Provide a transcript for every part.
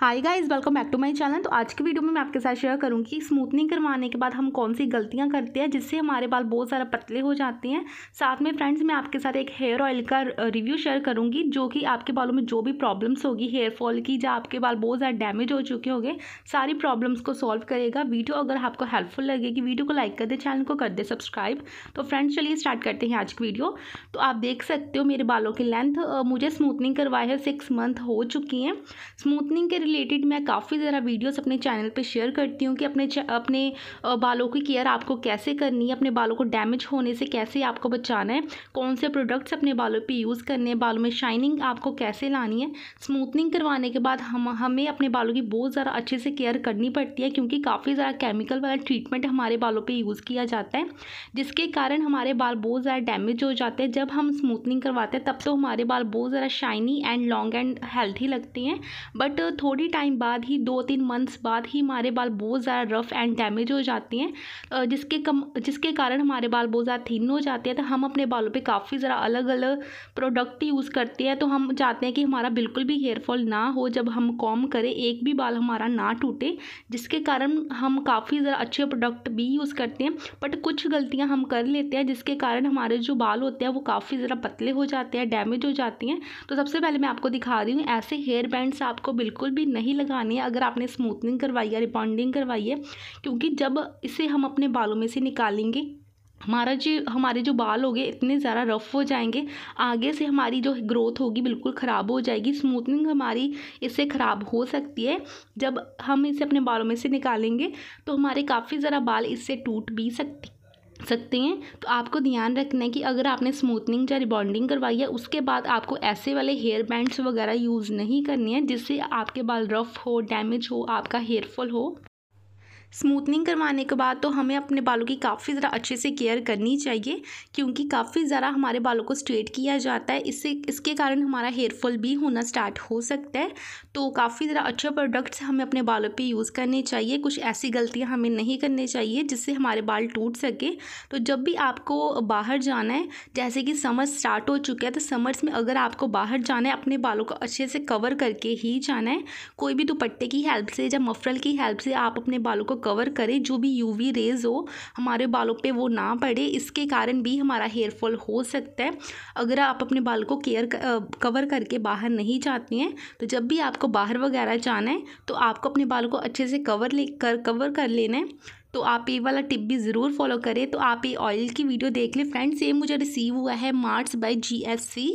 hi guys welcome back to my channel तो आज की वीडियो में मैं आपके साथ शेयर करूँगी कि स्मूथनिंग करवाने के बाद हम कौन सी गलतियाँ करते हैं जिससे हमारे बाल बहुत ज़्यादा पतले हो जाते हैं साथ में फ्रेंड्स मैं आपके साथ एक हेयर ऑयल का रिव्यू शेयर करूंगी जो कि आपके बालों में जो भी प्रॉब्लम्स होगी हेयर फॉल की या आपके बाल बहुत ज़्यादा डैमेज हो चुके होंगे सारी प्रॉब्लम्स को सॉल्व करेगा वीडियो अगर आपको हेल्पफुल लगेगी वीडियो को लाइक कर दे चैनल को कर दे सब्सक्राइब तो फ्रेंड्स चलिए स्टार्ट करते हैं आज की वीडियो तो आप देख सकते हो मेरे बालों की लेंथ मुझे स्मूथनिंग करवाए हैं सिक्स मंथ हो चुकी हैं स्मूथनिंग के रिलेटेड मैं काफ़ी ज़रा वीडियोस अपने चैनल पे शेयर करती हूँ कि अपने अपने बालों की केयर आपको कैसे करनी है अपने बालों को डैमेज होने से कैसे आपको बचाना है कौन से प्रोडक्ट्स अपने बालों पर यूज़ करने हैं बालों में शाइनिंग आपको कैसे लानी है स्मूथनिंग करवाने के बाद हम हमें अपने बालों की बहुत ज़रा अच्छे से केयर करनी पड़ती है क्योंकि काफ़ी ज़रा केमिकल वाला ट्रीटमेंट हमारे बालों पर यूज़ किया जाता है जिसके कारण हमारे बाल बहुत ज़्यादा डैमेज हो जाते हैं जब हम स्मूथनिंग करवाते हैं तब तो हमारे बाल बहुत ज़रा shiny and long and healthy लगते हैं बट थोड़ी थोड़ी टाइम बाद ही दो तीन मंथ्स बाद ही हमारे बाल बहुत ज़्यादा रफ़ एंड डैमेज हो जाते हैं जिसके कम जिसके कारण हमारे बाल बहुत ज़्यादा थिन हो जाते हैं तो हम अपने बालों पे काफ़ी ज़रा अलग अलग प्रोडक्ट यूज़ करते हैं तो हम चाहते हैं कि हमारा बिल्कुल भी हेयरफॉल ना हो जब हम कॉम करें एक भी बाल हमारा ना टूटे जिसके कारण हम काफ़ी ज़रा अच्छे प्रोडक्ट भी यूज़ करते हैं बट कुछ गलतियाँ हम कर लेते हैं जिसके कारण हमारे जो बाल होते हैं वो काफ़ी ज़रा पतले हो जाते हैं डैमेज हो जाती हैं तो सबसे पहले मैं आपको दिखा रही हूँ ऐसे हेयर बैंड्स आपको बिल्कुल भी नहीं लगानी है अगर आपने स्मूथनिंग करवाई है रिबॉन्डिंग करवाई है क्योंकि जब इसे हम अपने बालों में से निकालेंगे हमारा जो हमारे जो बाल हो गए इतने ज़्यादा रफ़ हो जाएंगे आगे से हमारी जो ग्रोथ होगी बिल्कुल ख़राब हो जाएगी स्मूथनिंग हमारी इससे ख़राब हो सकती है जब हम इसे अपने बालों में से निकालेंगे तो हमारे काफ़ी ज़रा बाल इससे टूट भी सकती सकते हैं तो आपको ध्यान रखना है कि अगर आपने स्मूथनिंग या रिबॉन्डिंग करवाई है उसके बाद आपको ऐसे वाले हेयर बैंड्स वगैरह यूज़ नहीं करने हैं जिससे आपके बाल रफ़ हो डैमेज हो आपका हेयर फॉल हो स्मूथनिंग करवाने के बाद तो हमें अपने बालों की काफ़ी ज़रा अच्छे से केयर करनी चाहिए क्योंकि काफ़ी ज़रा हमारे बालों को स्ट्रेट किया जाता है इससे इसके कारण हमारा हेयरफॉल भी होना स्टार्ट हो सकता है तो काफ़ी ज़रा अच्छे प्रोडक्ट्स हमें अपने बालों पे यूज़ करने चाहिए कुछ ऐसी गलतियाँ हमें नहीं करनी चाहिए जिससे हमारे बाल टूट सके तो जब भी आपको बाहर जाना है जैसे कि समर स्टार्ट हो चुका है तो समर्स में अगर आपको बाहर जाना है अपने बालों को अच्छे से कवर करके ही जाना है कोई भी दुपट्टे की हेल्प से या मफरल की हेल्प से आप अपने बालों को कवर करे जो भी यूवी रेज हो हमारे बालों पे वो ना पड़े इसके कारण भी हमारा हेयर फॉल हो सकता है अगर आप अपने बाल को केयर कवर करके बाहर नहीं जाती हैं तो जब भी आपको बाहर वगैरह जाना है तो आपको अपने बाल को अच्छे से कवर ले कर कवर कर लेना है तो आप ये वाला टिप भी ज़रूर फॉलो करें तो आप ये ऑयल की वीडियो देख लें फ्रेंड्स ये मुझे रिसीव हुआ है मार्ट्स बाय जीएससी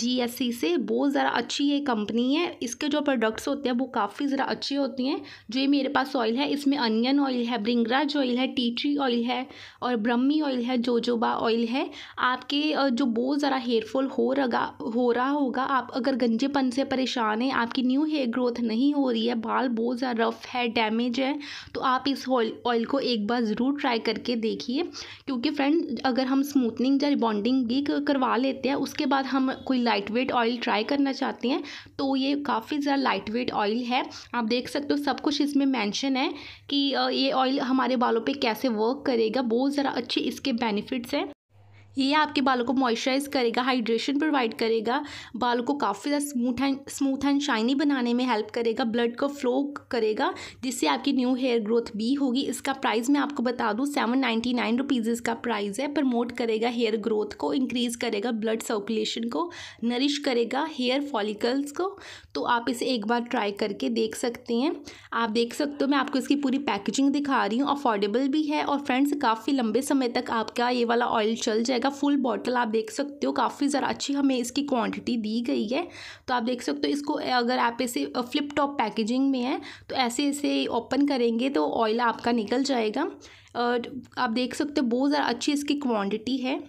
जीएससी से बहुत ज़रा अच्छी ये कंपनी है इसके जो प्रोडक्ट्स होते हैं वो काफ़ी ज़रा अच्छे होते हैं जो ये मेरे पास ऑयल है इसमें अनियन ऑयल है ब्रिंगराज ऑयल है टी ट्री ऑयल है और ब्रह्मी ऑयल है जोजोबा ऑयल है आपके जो बहुत ज़रा हेयरफॉल हो रहा हो रहा होगा आप अगर गंजेपन से परेशान हैं आपकी न्यू हेयर ग्रोथ नहीं हो रही है बाल बहुत ज़्यादा रफ है डैमेज है तो आप इस ऑयल ऑयल को एक बार ज़रूर ट्राई करके देखिए क्योंकि फ्रेंड अगर हम स्मूथनिंग या रिबॉन्डिंग भी करवा लेते हैं उसके बाद हम कोई लाइट वेट ऑयल ट्राई करना चाहते हैं तो ये काफ़ी ज़्यादा लाइट वेट ऑयल है आप देख सकते हो सब कुछ इसमें मैंशन है कि ये ऑयल हमारे बालों पर कैसे वर्क करेगा बहुत ज़रा अच्छे इसके बेनिफिट्स हैं ये आपके बालों को मॉइस्चराइज करेगा हाइड्रेशन प्रोवाइड करेगा बालों को काफ़ी ज़्यादा smooth and smooth and shiny बनाने में हेल्प करेगा ब्लड को फ्लो करेगा जिससे आपकी न्यू हेयर ग्रोथ भी होगी इसका प्राइस मैं आपको बता दूँ सेवन नाइन्टी नाइन रुपीज़ इसका प्राइस है प्रमोट करेगा हेयर ग्रोथ को इंक्रीज़ करेगा ब्लड सर्कुलेशन को नरिश करेगा हेयर फॉलिकल्स को तो आप इसे एक बार ट्राई करके देख सकते हैं आप देख सकते हो मैं आपको इसकी पूरी पैकेजिंग दिखा रही हूँ अफोर्डेबल भी है और फ्रेंड्स काफ़ी लंबे समय तक आपका ये वाला ऑयल चल जाएगा का फुल बॉटल आप देख सकते हो काफ़ी ज़रा अच्छी हमें इसकी क्वांटिटी दी गई है तो आप देख सकते हो इसको अगर आप ऐसे फ्लिप टॉप पैकेजिंग में है तो ऐसे ऐसे ओपन करेंगे तो ऑयल आपका निकल जाएगा आप देख सकते हो बहुत ज़रा अच्छी इसकी क्वांटिटी है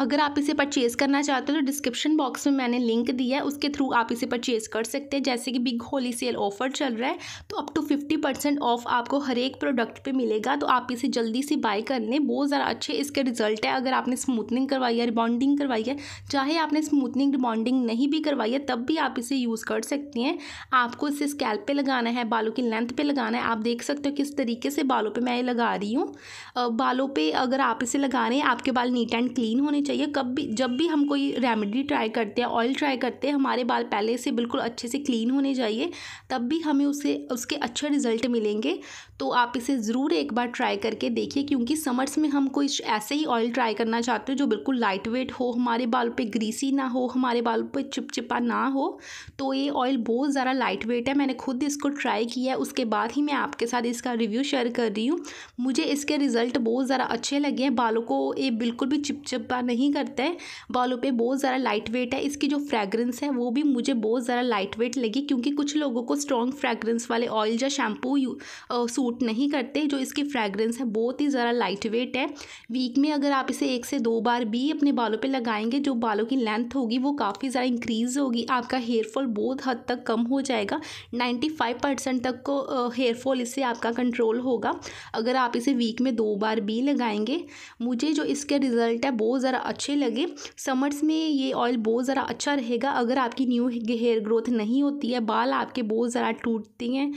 अगर आप इसे परचेज़ करना चाहते हो तो डिस्क्रिप्शन बॉक्स में मैंने लिंक दिया है उसके थ्रू आप इसे परचेज़ कर सकते हैं जैसे कि बिग होली सेल ऑफर चल रहा है तो up to fifty percent off आपको हर एक प्रोडक्ट पे मिलेगा तो आप इसे जल्दी से बाय कर लें बहुत ज़्यादा अच्छे इसके रिजल्ट है अगर आपने स्मूथनिंग करवाई है रिबॉन्डिंग करवाई है चाहे आपने स्मूथनिंग रिबॉन्डिंग नहीं भी करवाई है तब भी आप इसे यूज़ कर सकती हैं आपको इसे स्कैल्प पर लगाना है बालों की लेंथ पर लगाना है आप देख सकते हो किस तरीके से बालों पर मैं ये लगा रही हूँ बालों पर अगर आप इसे लगा रहे हैं आपके बाल नीट एंड क्लीन होने चाहिए कब भी जब भी हम कोई रेमेडी ट्राई करते हैं ऑयल ट्राई करते हैं हमारे बाल पहले से बिल्कुल अच्छे से क्लीन होने चाहिए तब भी हमें उसे उसके अच्छे रिज़ल्ट मिलेंगे तो आप इसे ज़रूर एक बार ट्राई करके देखिए क्योंकि समर्स में हम कोई ऐसे ही ऑयल ट्राई करना चाहते हो जो बिल्कुल लाइट वेट हो हमारे बाल पे ग्रीसी ना हो हमारे बाल पे चिपचिपा ना हो तो ये ऑयल बहुत ज़्यादा लाइट वेट है मैंने खुद इसको ट्राई किया है उसके बाद ही मैं आपके साथ इसका रिव्यू शेयर कर रही हूँ मुझे इसके रिज़ल्ट बहुत ज़्यादा अच्छे लगे हैं बालों को ये बिल्कुल भी चिपचिपा नहीं करता है बालों पर बहुत ज़्यादा लाइट वेट है इसकी जो फ्रेगरेंस है वो भी मुझे बहुत ज़्यादा लाइट वेट लगी क्योंकि कुछ लोगों को स्ट्रॉन्ग फ्रेगरेंस वाले ऑयल या शैम्पू सूट सूट नहीं करते जो इसकी फ्रेगरेंस है बहुत ही ज़रा लाइट वेट है वीक में अगर आप इसे एक से दो बार भी अपने बालों पे लगाएंगे जो बालों की लेंथ होगी वो काफ़ी ज़्यादा इंक्रीज़ होगी आपका हेयरफॉल बहुत हद तक कम हो जाएगा नाइन्टी फाइव परसेंट तक को हेयरफॉल इससे आपका कंट्रोल होगा अगर आप इसे वीक में दो बार भी लगाएंगे मुझे जो इसके रिज़ल्ट है बहुत ज़रा अच्छे लगे समर्स में ये ऑयल बहुत ज़रा अच्छा रहेगा अगर आपकी न्यू हेयर ग्रोथ नहीं होती है बाल आपके बहुत ज़रा टूटते हैं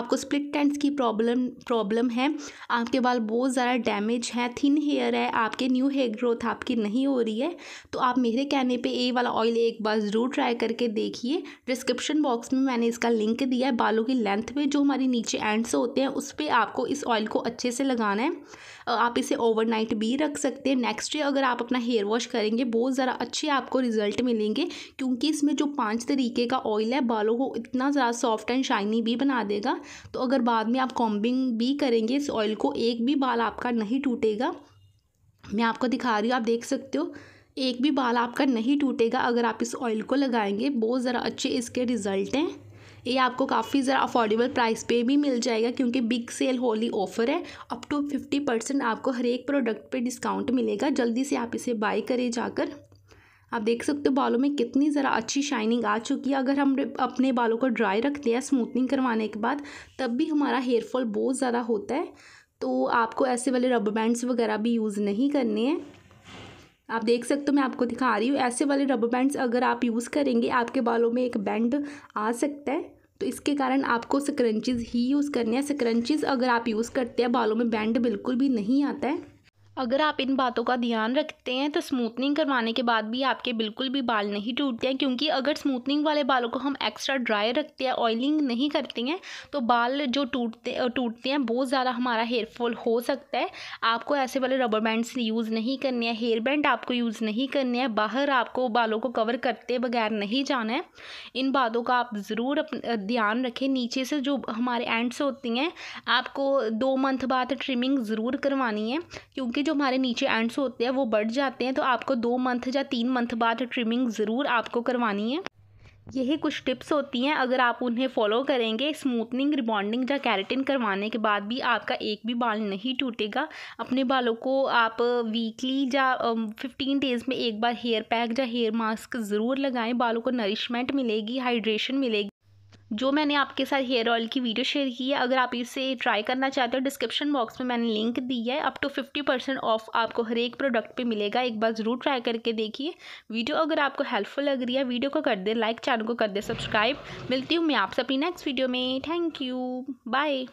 आपको स्प्लिट टेंट्स की प्रॉब्लम प्रॉब्लम प्रॉब्लम है आपके बाल बहुत ज़्यादा डैमेज हैं थिन हेयर है आपके न्यू हेयर ग्रोथ आपकी नहीं हो रही है तो आप मेरे कहने पे ये वाला ऑयल एक बार ज़रूर ट्राई करके देखिए डिस्क्रिप्शन बॉक्स में मैंने इसका लिंक दिया है बालों की लेंथ पे जो हमारी नीचे एंड्स होते हैं उस पर आपको इस ऑयल को अच्छे से लगाना है आप इसे ओवरनाइट भी रख सकते हैं नेक्स्ट डे अगर आप अपना हेयर वॉश करेंगे बहुत ज़्यादा अच्छे आपको रिजल्ट मिलेंगे क्योंकि इसमें जो पांच तरीके का ऑयल है बालों को इतना ज़्यादा सॉफ्ट एंड शाइनी भी बना देगा तो अगर बाद में आप कॉम कॉम्बिंग भी करेंगे इस ऑयल को एक भी बाल आपका नहीं टूटेगा मैं आपको दिखा रही हूँ आप देख सकते हो एक भी बाल आपका नहीं टूटेगा अगर आप इस ऑयल को लगाएंगे बहुत ज़रा अच्छे इसके रिज़ल्ट हैं ये आपको काफ़ी ज़रा अफोर्डेबल प्राइस पे भी मिल जाएगा क्योंकि बिग सेल होली ऑफर है अप टू फिफ्टी परसेंट आपको हर एक प्रोडक्ट पे डिस्काउंट मिलेगा जल्दी से आप इसे बाय करें जाकर आप देख सकते हो बालों में कितनी ज़रा अच्छी शाइनिंग आ चुकी है अगर हम अपने बालों को ड्राई रखते हैं स्मूथनिंग करवाने के बाद तब भी हमारा हेयरफॉल बहुत ज़्यादा होता है तो आपको ऐसे वाले रबर बैंड्स वगैरह भी यूज़ नहीं करने हैं आप देख सकते हो मैं आपको दिखा रही हूँ ऐसे वाले रबर बैंड्स अगर आप यूज़ करेंगे आपके बालों में एक बैंड आ सकता है तो इसके कारण आपको स्क्रंचिज़ ही यूज़ करने हैं स्क्रंचिज़ अगर आप यूज़ करते हैं बालों में बैंड बिल्कुल भी नहीं आता है अगर आप इन बातों का ध्यान रखते हैं तो स्मूथनिंग करवाने के बाद भी आपके बिल्कुल भी बाल नहीं टूटते हैं क्योंकि अगर स्मूथनिंग वाले बालों को हम एक्स्ट्रा ड्राई रखते हैं ऑयलिंग नहीं करते हैं तो बाल जो टूटते टूटते हैं बहुत ज़्यादा हमारा हेयरफॉल हो सकता है आपको ऐसे वाले रबर बैंड्स यूज़ नहीं करने हैं हेयर बैंड आपको यूज़ नहीं करने हैं बाहर आपको बालों को कवर करते बगैर नहीं जाना है इन बातों का आप ज़रूर ध्यान रखें नीचे से जो हमारे एंड्स होती हैं आपको दो मंथ बाद ट्रिमिंग ज़रूर करवानी है क्योंकि जो हमारे नीचे एंड्स होते हैं वो बढ़ जाते हैं तो आपको दो मंथ या तीन मंथ बाद ट्रिमिंग ज़रूर आपको करवानी है यही कुछ टिप्स होती हैं अगर आप उन्हें फॉलो करेंगे स्मूथनिंग रिबॉन्डिंग या कैरेटिन करवाने के बाद भी आपका एक भी बाल नहीं टूटेगा अपने बालों को आप वीकली या फिफ्टीन um, डेज़ में एक बार हेयर पैक या हेयर मास्क ज़रूर लगाएं बालों को नरिशमेंट मिलेगी हाइड्रेशन मिलेगी जो मैंने आपके साथ हेयर ऑयल की वीडियो शेयर की है अगर आप इसे ट्राई करना चाहते हो डिस्क्रिप्शन बॉक्स में मैंने लिंक दी है up to fifty percent off आपको हर एक प्रोडक्ट पे मिलेगा एक बार ज़रूर ट्राई करके देखिए वीडियो अगर आपको हेल्पफुल लग रही है वीडियो को कर दे लाइक चैनल को कर दे सब्सक्राइब मिलती हूँ मैं आपसे अपनी नेक्स्ट वीडियो में थैंक यू बाय